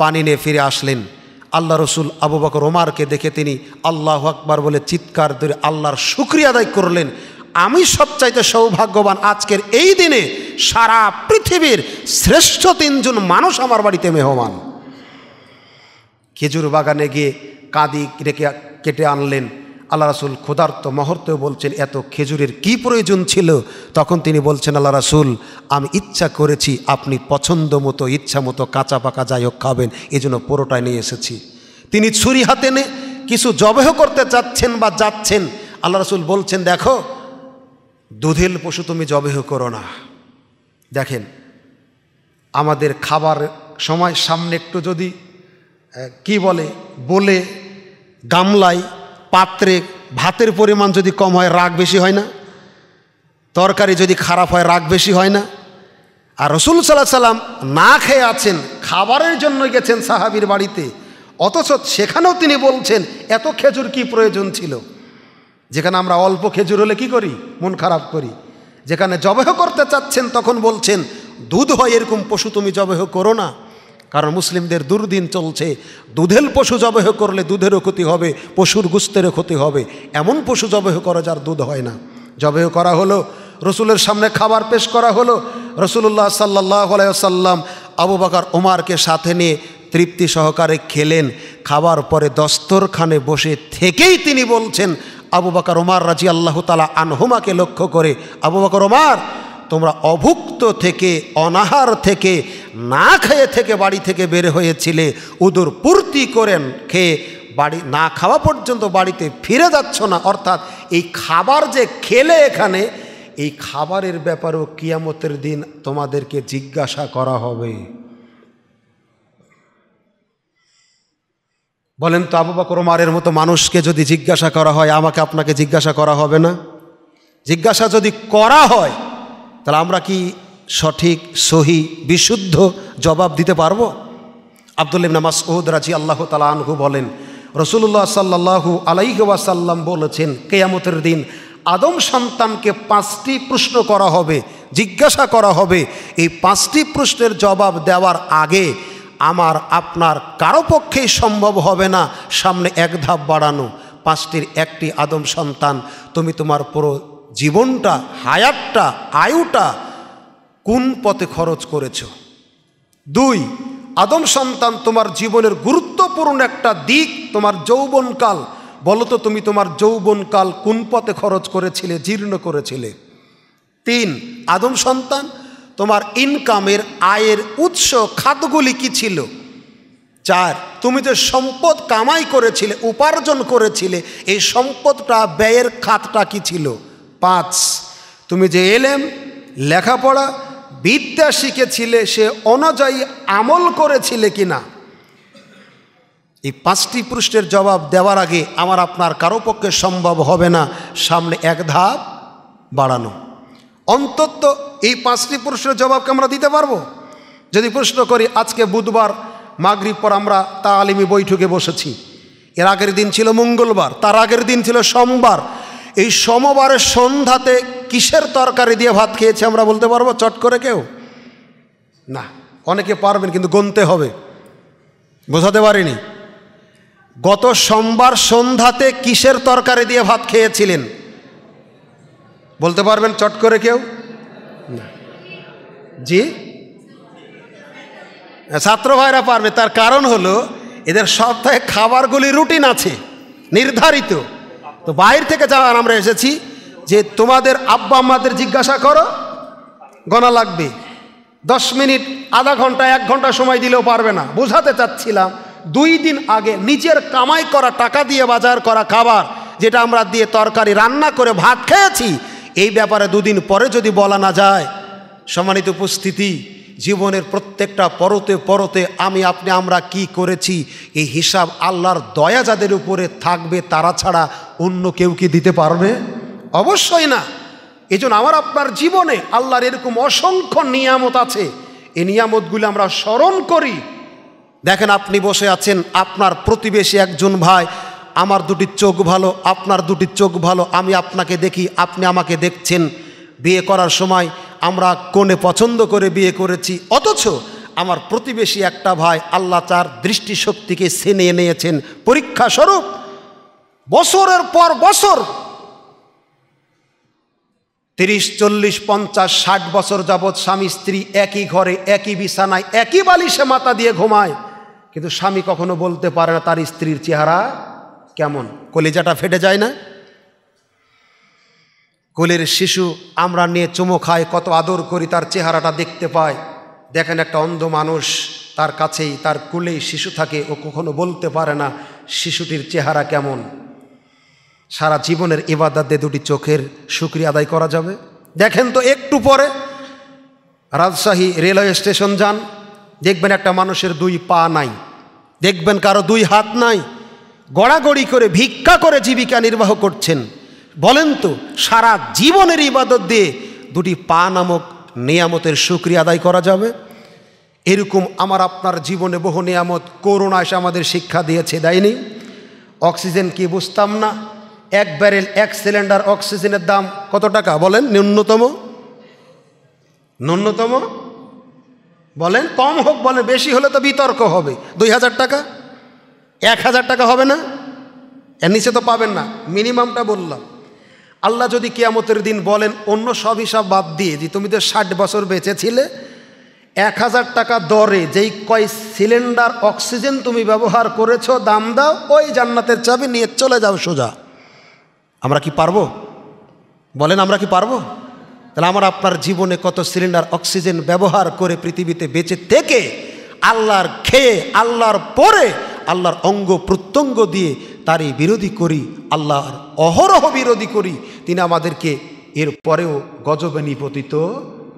S1: পানি নিয়ে ফিরে আসলেন আল্লাহ রসুল আবু বকর ওমারকে দেখে তিনি আল্লাহ আকবার বলে চিৎকার ধরে আল্লাহর শুক্রিয়া আদায় করলেন আমি সবচাইতে সৌভাগ্যবান আজকের এই দিনে সারা পৃথিবীর শ্রেষ্ঠ তিনজন মানুষ আমার বাড়িতে মেহমান খেজুর বাগানে গিয়ে কাঁদি রেখে কেটে আনলেন আল্লাহ রাসুল ক্ষুধার্ত মহর্তেও বলছেন এত খেজুরের কি প্রয়োজন ছিল তখন তিনি বলছেন আল্লাহ রাসুল আমি ইচ্ছা করেছি আপনি পছন্দ মতো ইচ্ছা মতো কাঁচা পাকা যাই হোক খাবেন এই জন্য পুরোটাই নিয়ে এসেছি তিনি ছুরি হাতে নে কিছু জবেহ করতে চাচ্ছেন বা যাচ্ছেন আল্লাহ রাসুল বলছেন দেখো দুধেল পশু তুমি জবেহ করো না দেখেন আমাদের খাবার সময় সামনে একটু যদি কি বলে বলে গামলায় পাত্রে ভাতের পরিমাণ যদি কম হয় রাগ বেশি হয় না তরকারি যদি খারাপ হয় রাগ বেশি হয় না আর রসুল সাল্লাহ সাল্লাম না খেয়ে আছেন খাবারের জন্য গেছেন সাহাবির বাড়িতে অথচ সেখানেও তিনি বলছেন এত খেজুর কি প্রয়োজন ছিল যেখানে আমরা অল্প খেজুর হলে কি করি মন খারাপ করি যেখানে জবেহ করতে চাচ্ছেন তখন বলছেন দুধ হয় এরকম পশু তুমি জবেহ করো না কারণ মুসলিমদের দুর্দিন চলছে দুধেল পশু জবেহ করলে দুধেরও ক্ষতি হবে পশুর গুস্তেরও ক্ষতি হবে এমন পশু জবেহ করা যার দুধ হয় না জবেহ করা হলো রসুলের সামনে খাবার পেশ করা হলো রসুল্লাহ সাল্লাহ সাল্লাম আবু বাকার ওমারকে সাথে নিয়ে তৃপ্তি সহকারে খেলেন খাবার পরে দস্তরখানে বসে থেকেই তিনি বলছেন আবু বাকার ওমার রাজি আল্লাহ তালা আনহুমাকে লক্ষ্য করে আবু বাকর ওমার তোমরা অভুক্ত থেকে অনাহার থেকে না খেয়ে থেকে বাড়ি থেকে বের হয়েছিলে উদুর পূর্তি করেন খেয়ে বাড়ি না খাওয়া পর্যন্ত বাড়িতে ফিরে যাচ্ছ না অর্থাৎ এই খাবার যে খেলে এখানে এই খাবারের ব্যাপারেও কিয়ামতের দিন তোমাদেরকে জিজ্ঞাসা করা হবে বলেন তো আবু বাকর মারের মতো মানুষকে যদি জিজ্ঞাসা করা হয় আমাকে আপনাকে জিজ্ঞাসা করা হবে না জিজ্ঞাসা যদি করা হয় তাহলে আমরা কি সঠিক সহি বিশুদ্ধ জবাব দিতে পারবো আবদুল ইবনা মাসুদ রাজি আল্লাহ তালা বলেন রসুল্লাহ সাল্লাহু আলাইহি ওয়াসাল্লাম বলেছেন কেয়ামতের দিন আদম সন্তানকে পাঁচটি প্রশ্ন করা হবে জিজ্ঞাসা করা হবে এই পাঁচটি প্রশ্নের জবাব দেওয়ার আগে আমার আপনার কারো পক্ষেই সম্ভব হবে না সামনে এক ধাপ বাড়ানো পাঁচটির একটি আদম সন্তান তুমি তোমার পুরো জীবনটা হায়াতটা আয়ুটা কোন পথে খরচ করেছ দুই আদম সন্তান তোমার জীবনের গুরুত্বপূর্ণ একটা দিক তোমার যৌবনকাল বলো তো তুমি তোমার যৌবনকাল কোন পথে খরচ করেছিলে জীর্ণ করেছিলে তিন আদম সন্তান তোমার ইনকামের আয়ের উৎস খাতগুলি কি ছিল চার তুমি যে সম্পদ কামাই করেছিলে উপার্জন করেছিলে এই সম্পদটা ব্যয়ের খাতটা কি ছিল পাঁচ তুমি যে এলেম লেখাপড়া বিদ্যা শিখেছিলে সে অনুযায়ী আমল করেছিলে কি না এই পাঁচটি প্রশ্নের জবাব দেওয়ার আগে আমার আপনার কারো পক্ষে সম্ভব হবে না সামনে এক ধাপ বাড়ানো অন্তত এই পাঁচটি প্রশ্নের জবাবকে আমরা দিতে পারবো যদি প্রশ্ন করি আজকে বুধবার মাগরিব পর আমরা তা বৈঠকে বসেছি এর আগের দিন ছিল মঙ্গলবার তার আগের দিন ছিল সোমবার এই সোমবারের সন্ধ্যাতে কিসের তরকারি দিয়ে ভাত খেয়েছে আমরা বলতে পারবো চট করে কেউ না অনেকে পারবেন কিন্তু গুনতে হবে বোঝাতে পারিনি গত সোমবার সন্ধ্যাতে কিসের তরকারি দিয়ে ভাত খেয়েছিলেন বলতে পারবেন চট করে কেউ না জি ছাত্র ভাইরা পারবে তার কারণ হলো এদের সপ্তাহে খাবারগুলি রুটিন আছে নির্ধারিত তো বাইর থেকে যারা আমরা এসেছি যে তোমাদের আব্বা আম্মাদের জিজ্ঞাসা করো গণা লাগবে দশ মিনিট আধা ঘন্টা এক ঘন্টা সময় দিলেও পারবে না বোঝাতে চাচ্ছিলাম দুই দিন আগে নিজের কামাই করা টাকা দিয়ে বাজার করা খাবার যেটা আমরা দিয়ে তরকারি রান্না করে ভাত খেয়েছি এই ব্যাপারে দুদিন পরে যদি বলা না যায় সম্মানিত উপস্থিতি জীবনের প্রত্যেকটা পরতে পরতে আমি আপনি আমরা কি করেছি এই হিসাব আল্লাহর দয়া যাদের উপরে থাকবে তারা ছাড়া অন্য কেউ কি দিতে পারবে অবশ্যই না এজন্য আমার আপনার জীবনে আল্লাহর এরকম অসংখ্য নিয়ামত আছে এই নিয়ামতগুলি আমরা স্মরণ করি দেখেন আপনি বসে আছেন আপনার প্রতিবেশী একজন ভাই আমার দুটি চোখ ভালো আপনার দুটি চোখ ভালো আমি আপনাকে দেখি আপনি আমাকে দেখছেন বিয়ে করার সময় আমরা কোনে পছন্দ করে বিয়ে করেছি অথচ আমার প্রতিবেশী একটা ভাই আল্লাহ তার দৃষ্টিশক্তিকে সেনে নিয়েছেন পরীক্ষা স্বরূপ বছরের পর বছর তিরিশ চল্লিশ পঞ্চাশ ষাট বছর যাবৎ স্বামী স্ত্রী একই ঘরে একই বিছানায় একই বালিশে মাথা দিয়ে ঘুমায় কিন্তু স্বামী কখনো বলতে পারে না তার স্ত্রীর চেহারা কেমন কলিজাটা ফেটে যায় না কোলের শিশু আমরা নিয়ে চুমো খাই কত আদর করি তার চেহারাটা দেখতে পাই দেখেন একটা অন্ধ মানুষ তার কাছেই তার কুলেই শিশু থাকে ও কখনো বলতে পারে না শিশুটির চেহারা কেমন সারা জীবনের ইবাদাতে দুটি চোখের সুক্রিয়া আদায় করা যাবে দেখেন তো একটু পরে রাজশাহী রেলওয়ে স্টেশন যান দেখবেন একটা মানুষের দুই পা নাই দেখবেন কারো দুই হাত নাই গড়াগড়ি করে ভিক্ষা করে জীবিকা নির্বাহ করছেন বলেন তো সারা জীবনের ইবাদত দিয়ে দুটি পা নামক নিয়ামতের সুক্রিয়া আদায় করা যাবে এরকম আমার আপনার জীবনে বহু নিয়ামত করোনা এসে আমাদের শিক্ষা দিয়েছে দেয়নি অক্সিজেন কি বুঝতাম না এক ব্যারেল এক সিলিন্ডার অক্সিজেনের দাম কত টাকা বলেন ন্যূনতম ন্যূনতম বলেন কম হোক বলেন বেশি হলে তো বিতর্ক হবে দুই হাজার টাকা এক হাজার টাকা হবে না এর নিচে তো পাবেন না মিনিমামটা বললাম আল্লাহ যদি কেয়ামতের দিন বলেন অন্য সব হিসাব বাদ দিয়ে যে তুমি তো ষাট বছর বেঁচেছিলে এক হাজার টাকা দরে যেই কয় সিলিন্ডার অক্সিজেন তুমি ব্যবহার করেছো দাম দাও ওই জান্নাতের চাবি নিয়ে চলে যাও সোজা আমরা কি পারবো বলেন আমরা কি পারবো তাহলে আমার আপনার জীবনে কত সিলিন্ডার অক্সিজেন ব্যবহার করে পৃথিবীতে বেঁচে থেকে আল্লাহর খেয়ে আল্লাহর পরে আল্লাহর অঙ্গ প্রত্যঙ্গ দিয়ে তারই বিরোধী করি আল্লাহর অহরহ বিরোধী করি তিনি আমাদেরকে এর পরেও গজবে নিপতিত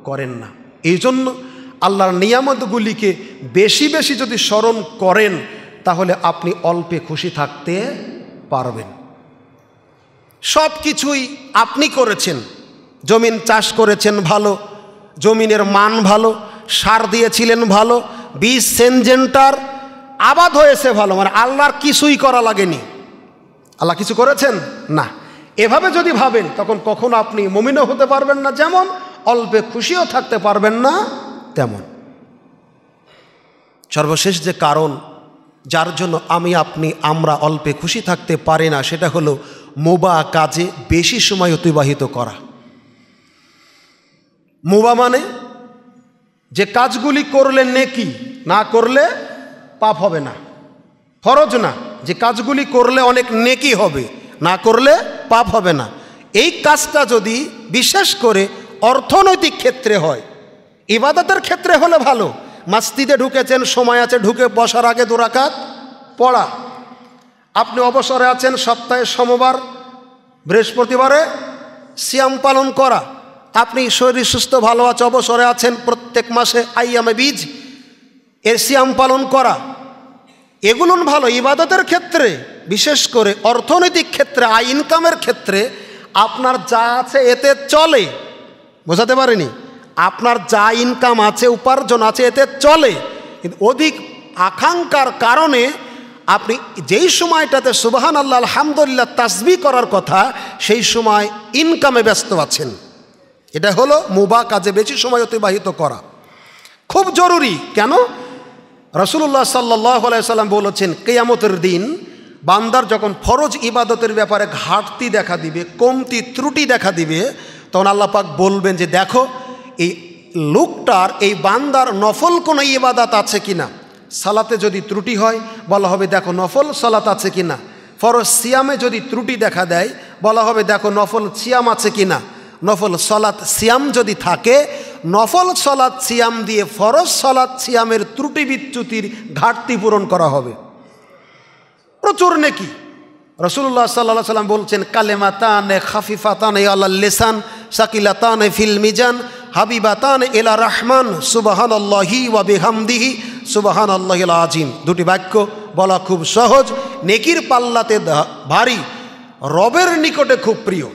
S1: করেন না এই জন্য আল্লাহর নিয়ামতগুলিকে বেশি বেশি যদি স্মরণ করেন তাহলে আপনি অল্পে খুশি থাকতে পারবেন সব কিছুই আপনি করেছেন জমিন চাষ করেছেন ভালো জমিনের মান ভালো সার দিয়েছিলেন ভালো বীজ সেনজেন্টার আবাদ হয়েছে ভালো মানে আল্লাহর কিছুই করা লাগেনি আল্লাহ কিছু করেছেন না এভাবে যদি ভাবেন তখন কখনো আপনি মমিনও হতে পারবেন না যেমন অল্পে খুশিও থাকতে পারবেন না তেমন সর্বশেষ যে কারণ যার জন্য আমি আপনি আমরা অল্পে খুশি থাকতে পারি না সেটা হলো মোবা কাজে বেশি সময় অতিবাহিত করা মোবা মানে যে কাজগুলি করলে নেকি না করলে পাপ হবে না ফরজ না যে কাজগুলি করলে অনেক নেকি হবে না করলে পাপ হবে না এই কাজটা যদি বিশেষ করে অর্থনৈতিক ক্ষেত্রে হয় ইবাদতের ক্ষেত্রে হলে ভালো মাস্তিতে ঢুকেছেন সময় আছে ঢুকে বসার আগে দুরাকাত পড়া আপনি অবসরে আছেন সপ্তাহে সমবার বৃহস্পতিবারে সিয়াম পালন করা আপনি শরীর সুস্থ ভালো আছে অবসরে আছেন প্রত্যেক মাসে আইয়ামে বীজ এর সিয়াম পালন করা এগুলো ভালো ইবাদতের ক্ষেত্রে বিশেষ করে অর্থনৈতিক ক্ষেত্রে আয় ইনকামের ক্ষেত্রে আপনার যা আছে এতে চলে বোঝাতে পারেনি আপনার যা ইনকাম আছে উপার্জন আছে এতে চলে কিন্তু অধিক আকাঙ্ক্ষার কারণে আপনি যেই সময়টাতে সুবাহান আল্লাহ আলহামদুলিল্লাহ তাসবি করার কথা সেই সময় ইনকামে ব্যস্ত আছেন এটা হলো মুবা কাজে বেশি সময় অতিবাহিত করা খুব জরুরি কেন রসুল্লাহ সাল্লাহ সাল্লাম বলেছেন কেয়ামতের দিন বান্দার যখন ফরজ ইবাদতের ব্যাপারে ঘাটতি দেখা দিবে কমতি ত্রুটি দেখা দিবে তখন আল্লাপাক বলবেন যে দেখো এই লোকটার এই বান্দার নফল কোনো ইবাদত আছে কি না সালাতে যদি ত্রুটি হয় বলা হবে দেখো নফল সালাত আছে কি না ফরজ সিয়ামে যদি ত্রুটি দেখা দেয় বলা হবে দেখো নফল সিয়াম আছে কি না নফল সলাত সিয়াম যদি থাকে নফল সলাদ সিয়াম দিয়ে ফরজ সলাদ সিয়ামের ত্রুটি বিচ্যুতির ঘাটতি পূরণ করা হবে প্রচুর নেকি রসুল্লাহ সাল্লাহ সাল্লাম বলছেন খাফিফা তান এ আল্লাহ লেসান এ ফিল মিজান তান এলা রহমান সুবাহান আল্লাহি ওয়া বেহামদিহি সুবাহান আল্লাহ আজিম দুটি বাক্য বলা খুব সহজ নেকির পাল্লাতে ভারী রবের নিকটে খুব প্রিয়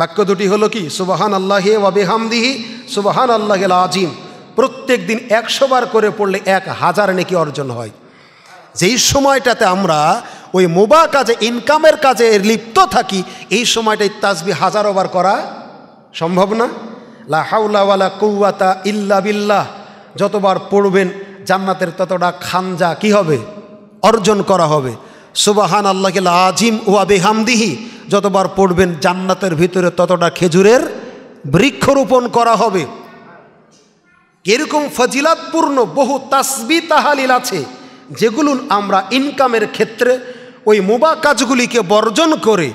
S1: বাক্য দুটি হলো কি সুবাহান আল্লাহে ওয়াবেহামদিহি সুবাহান আল্লাহে আজিম প্রত্যেক দিন একশোবার করে পড়লে এক হাজার নাকি অর্জন হয় যেই সময়টাতে আমরা ওই মোবা কাজে ইনকামের কাজে লিপ্ত থাকি এই সময়টাই তাজবি বার করা সম্ভব না লা কৌয়াতা ইল্লা বিল্লাহ যতবার পড়বেন জান্নাতের ততটা খানজা কি হবে অর্জন করা হবে সুবাহান আল্লাহকে আজিম ওয়া হামদিহি যতবার পড়বেন জান্নাতের ভিতরে ততটা খেজুরের বৃক্ষরোপণ করা হবে এরকম ফজিলাতপূর্ণ বহু তাসবি তাহালিল আছে যেগুলো আমরা ইনকামের ক্ষেত্রে ওই মুবা কাজগুলিকে বর্জন করে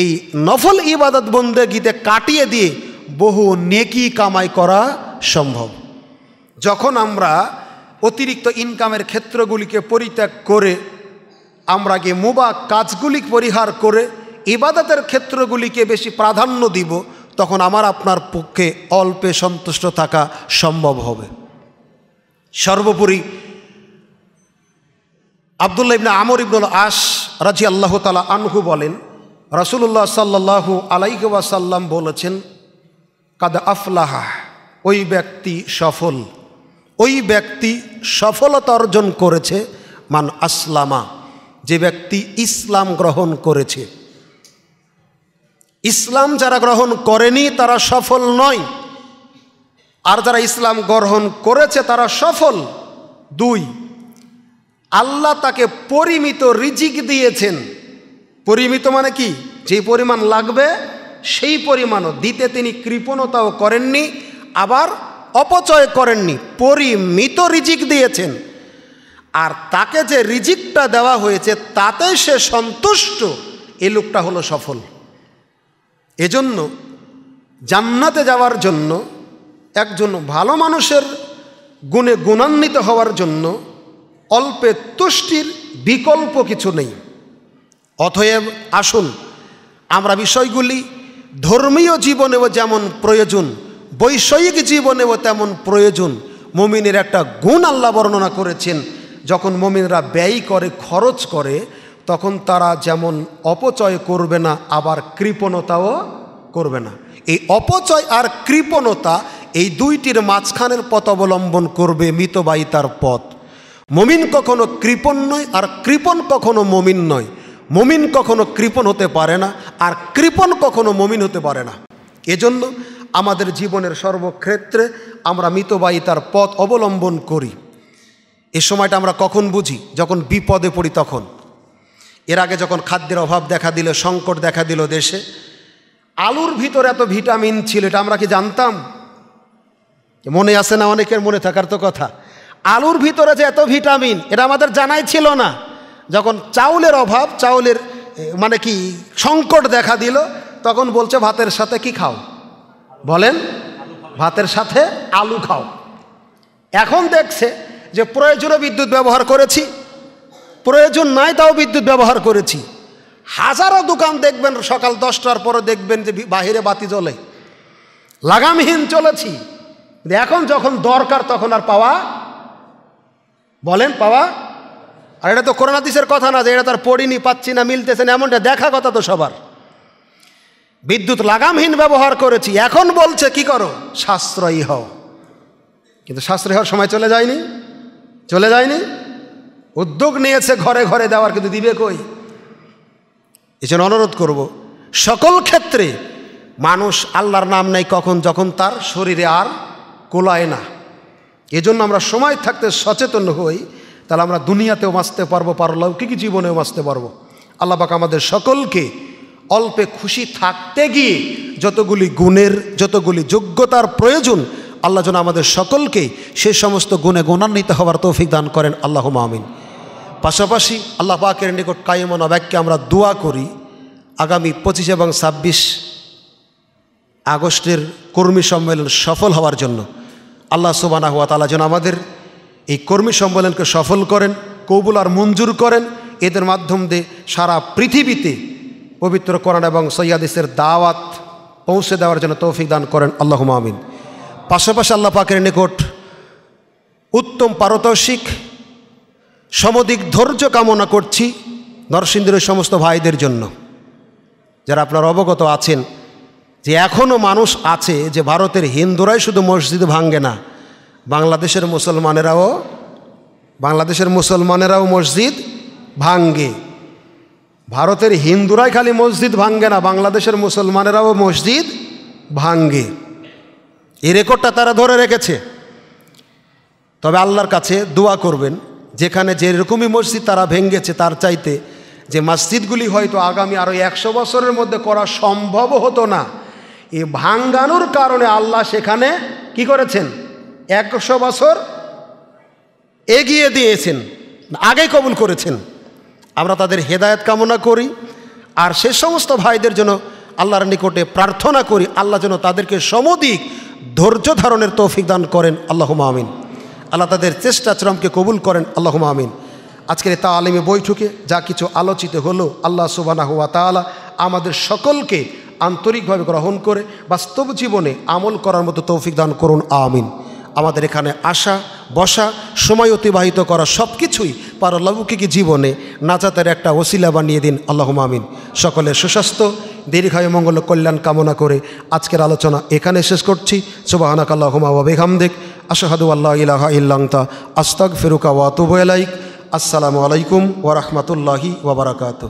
S1: এই নফল ইবাদত গীতে কাটিয়ে দিয়ে বহু নেকি কামাই করা সম্ভব যখন আমরা অতিরিক্ত ইনকামের ক্ষেত্রগুলিকে পরিত্যাগ করে আমরা কি মুবা কাজগুলি পরিহার করে ইবাদতের ক্ষেত্রগুলিকে বেশি প্রাধান্য দিব তখন আমার আপনার পক্ষে অল্পে সন্তুষ্ট থাকা সম্ভব হবে সর্বোপরি আবদুল্লা ইবনা আমর ইবনুল আস রাজি আল্লাহ তালা আনহু বলেন রসুল্লাহ সাল্লাহু আলাইকুয়াসাল্লাম বলেছেন কাদা আফলাহা ওই ব্যক্তি সফল ওই ব্যক্তি সফলতা অর্জন করেছে মান আসলামা যে ব্যক্তি ইসলাম গ্রহণ করেছে ইসলাম যারা গ্রহণ করেনি তারা সফল নয় আর যারা ইসলাম গ্রহণ করেছে তারা সফল দুই আল্লাহ তাকে পরিমিত রিজিক দিয়েছেন পরিমিত মানে কি যে পরিমাণ লাগবে সেই পরিমাণও দিতে তিনি কৃপণতাও করেননি আবার অপচয় করেননি পরিমিত রিজিক দিয়েছেন আর তাকে যে রিজিকটা দেওয়া হয়েছে তাতে সে সন্তুষ্ট এ লোকটা হলো সফল এজন্য জান্নাতে যাওয়ার জন্য একজন ভালো মানুষের গুণে গুণান্বিত হওয়ার জন্য অল্পে তুষ্টির বিকল্প কিছু নেই অথয়েব আসুন আমরা বিষয়গুলি ধর্মীয় জীবনেও যেমন প্রয়োজন বৈষয়িক জীবনেও তেমন প্রয়োজন মুমিনের একটা গুণ আল্লাহ বর্ণনা করেছেন যখন মমিনরা ব্যয় করে খরচ করে তখন তারা যেমন অপচয় করবে না আবার কৃপণতাও করবে না এই অপচয় আর কৃপণতা এই দুইটির মাঝখানের পথ অবলম্বন করবে মৃতবাহিতার পথ মমিন কখনো কৃপণ নয় আর কৃপণ কখনো মমিন নয় মমিন কখনো কৃপণ হতে পারে না আর কৃপণ কখনো মমিন হতে পারে না এজন্য আমাদের জীবনের সর্বক্ষেত্রে আমরা মিতবাহিতার পথ অবলম্বন করি এ সময়টা আমরা কখন বুঝি যখন বিপদে পড়ি তখন এর আগে যখন খাদ্যের অভাব দেখা দিল সংকট দেখা দিল দেশে আলুর ভিতর এত ভিটামিন ছিল এটা আমরা কি জানতাম মনে আসে না অনেকের মনে থাকার তো কথা আলুর ভিতরে যে এত ভিটামিন এটা আমাদের জানাই ছিল না যখন চাউলের অভাব চাউলের মানে কি সংকট দেখা দিল তখন বলছে ভাতের সাথে কি খাও বলেন ভাতের সাথে আলু খাও এখন দেখছে যে প্রয়োজনও বিদ্যুৎ ব্যবহার করেছি প্রয়োজন নাই তাও বিদ্যুৎ ব্যবহার করেছি হাজারো দোকান দেখবেন সকাল দশটার পরে দেখবেন যে বাহিরে বাতি জ্বলে লাগামহীন চলেছি এখন যখন দরকার তখন আর পাওয়া বলেন পাওয়া আর এটা তো করোনা দিশের কথা না যে এটা তার পড়িনি পাচ্ছি না মিলতেছে না এমনটা দেখা কথা তো সবার বিদ্যুৎ লাগামহীন ব্যবহার করেছি এখন বলছে কি করো সাশ্রয়ী হও কিন্তু সাশ্রয়ী হওয়ার সময় চলে যায়নি চলে যায়নি উদ্যোগ নিয়েছে ঘরে ঘরে দেওয়ার কিন্তু দিবে কই এজন্য অনুরোধ করব সকল ক্ষেত্রে মানুষ আল্লাহর নাম নেই কখন যখন তার শরীরে আর কোলায় না এজন্য আমরা সময় থাকতে সচেতন হই তাহলে আমরা দুনিয়াতেও বাঁচতে পারবো পারলৌকিক জীবনেও বাঁচতে পারবো আল্লাপাক আমাদের সকলকে অল্পে খুশি থাকতে গিয়ে যতগুলি গুণের যতগুলি যোগ্যতার প্রয়োজন আল্লাহ যেন আমাদের সকলকে সে সমস্ত গুণে গুণান্বিত হওয়ার তৌফিক দান করেন আল্লাহ মামিন পাশাপাশি আল্লাহ পাকের নিকট কায়েমন অব্যাককে আমরা দোয়া করি আগামী পঁচিশ এবং ছাব্বিশ আগস্টের কর্মী সম্মেলন সফল হওয়ার জন্য আল্লাহ সুবানা হুয়া তালা যেন আমাদের এই কর্মী সম্মেলনকে সফল করেন কবুল আর মঞ্জুর করেন এদের মাধ্যম দিয়ে সারা পৃথিবীতে পবিত্র করেন এবং সৈয়াদিসের দাওয়াত পৌঁছে দেওয়ার জন্য তৌফিক দান করেন আল্লাহ মামিন পাশাপাশি আল্লাহ পাকের নিকট উত্তম পারতোষিক সমধিক ধৈর্য কামনা করছি নরসিংদীর সমস্ত ভাইদের জন্য যারা আপনার অবগত আছেন যে এখনও মানুষ আছে যে ভারতের হিন্দুরাই শুধু মসজিদ ভাঙ্গে না বাংলাদেশের মুসলমানেরাও বাংলাদেশের মুসলমানেরাও মসজিদ ভাঙ্গে ভারতের হিন্দুরাই খালি মসজিদ ভাঙ্গে না বাংলাদেশের মুসলমানেরাও মসজিদ ভাঙ্গে এই রেকর্ডটা তারা ধরে রেখেছে তবে আল্লাহর কাছে দোয়া করবেন যেখানে যেরকমই মসজিদ তারা ভেঙ্গেছে তার চাইতে যে মসজিদগুলি হয়তো আগামী আরও একশো বছরের মধ্যে করা সম্ভব হতো না এই ভাঙ্গানোর কারণে আল্লাহ সেখানে কি করেছেন একশো বছর এগিয়ে দিয়েছেন আগে কবুল করেছেন আমরা তাদের হেদায়ত কামনা করি আর সে সমস্ত ভাইদের জন্য আল্লাহর নিকটে প্রার্থনা করি আল্লাহ যেন তাদেরকে সমধিক ধৈর্য ধারণের তৌফিক দান করেন আল্লাহ মামিন আল্লাহ তাদের চেষ্টা চরমকে কবুল করেন আল্লাহ মামিন আজকের তা আলিমে বৈঠকে যা কিছু আলোচিত হলো আল্লাহ সুবানা হুয়া তালা আমাদের সকলকে আন্তরিকভাবে গ্রহণ করে বাস্তব জীবনে আমল করার মতো তৌফিক দান করুন আমিন আমাদের এখানে আসা বসা সময় অতিবাহিত করা সব কিছুই পারলৌকিক জীবনে নাচাতের একটা ওসিলা বানিয়ে দিন আল্লাহ মামিন সকলের সুস্বাস্থ্য দীর্ঘায় মঙ্গল কল্যাণ কামনা করে আজকের আলোচনা এখানে শেষ করছি সুবাহানাক বেগাম দেখ আশাহাদু আল্লাহ ইলাহ ইল্লাংতা আস্তাক ফেরুকা ওয়াতুবাইক আসসালামু আলাইকুম ওরহমতুল্লাহি ওবরাকাত